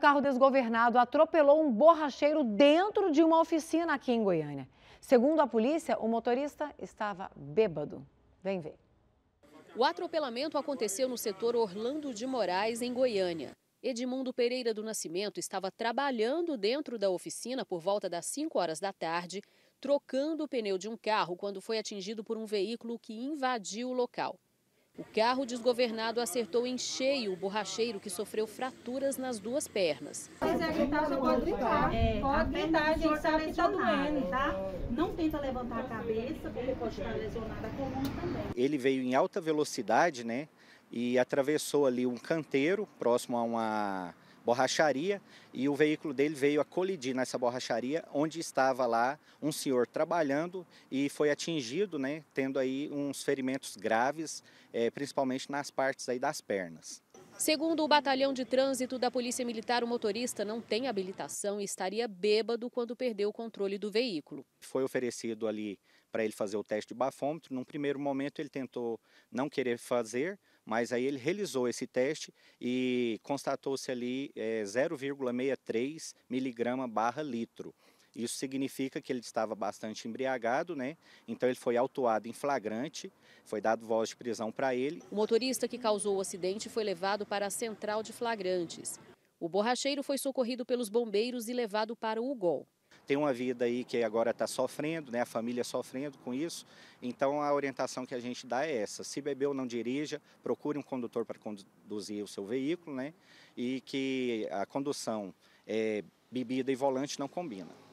Um carro desgovernado atropelou um borracheiro dentro de uma oficina aqui em Goiânia. Segundo a polícia, o motorista estava bêbado. Vem ver. O atropelamento aconteceu no setor Orlando de Moraes, em Goiânia. Edmundo Pereira do Nascimento estava trabalhando dentro da oficina por volta das 5 horas da tarde, trocando o pneu de um carro quando foi atingido por um veículo que invadiu o local. O carro desgovernado acertou em cheio o borracheiro que sofreu fraturas nas duas pernas. Se quiser gritar, você pode gritar. É, pode gritar, a gente sabe que está doendo, tá? É. Não tenta levantar a cabeça, porque pode estar a coluna também. Ele veio em alta velocidade, né? E atravessou ali um canteiro próximo a uma borracharia e o veículo dele veio a colidir nessa borracharia, onde estava lá um senhor trabalhando e foi atingido, né, tendo aí uns ferimentos graves, é, principalmente nas partes aí das pernas. Segundo o batalhão de trânsito da Polícia Militar, o motorista não tem habilitação e estaria bêbado quando perdeu o controle do veículo. Foi oferecido ali para ele fazer o teste de bafômetro. Num primeiro momento ele tentou não querer fazer, mas aí ele realizou esse teste e constatou-se ali é, eh, 0,63 miligrama barra litro. Isso significa que ele estava bastante embriagado, né? Então ele foi autuado em flagrante, foi dado voz de prisão para ele. O motorista que causou o acidente foi levado para a central de flagrantes. O borracheiro foi socorrido pelos bombeiros e levado para o UGOL tem uma vida aí que agora está sofrendo, né? A família sofrendo com isso. Então a orientação que a gente dá é essa: se bebeu, não dirija, procure um condutor para conduzir o seu veículo, né? E que a condução é, bebida e volante não combina.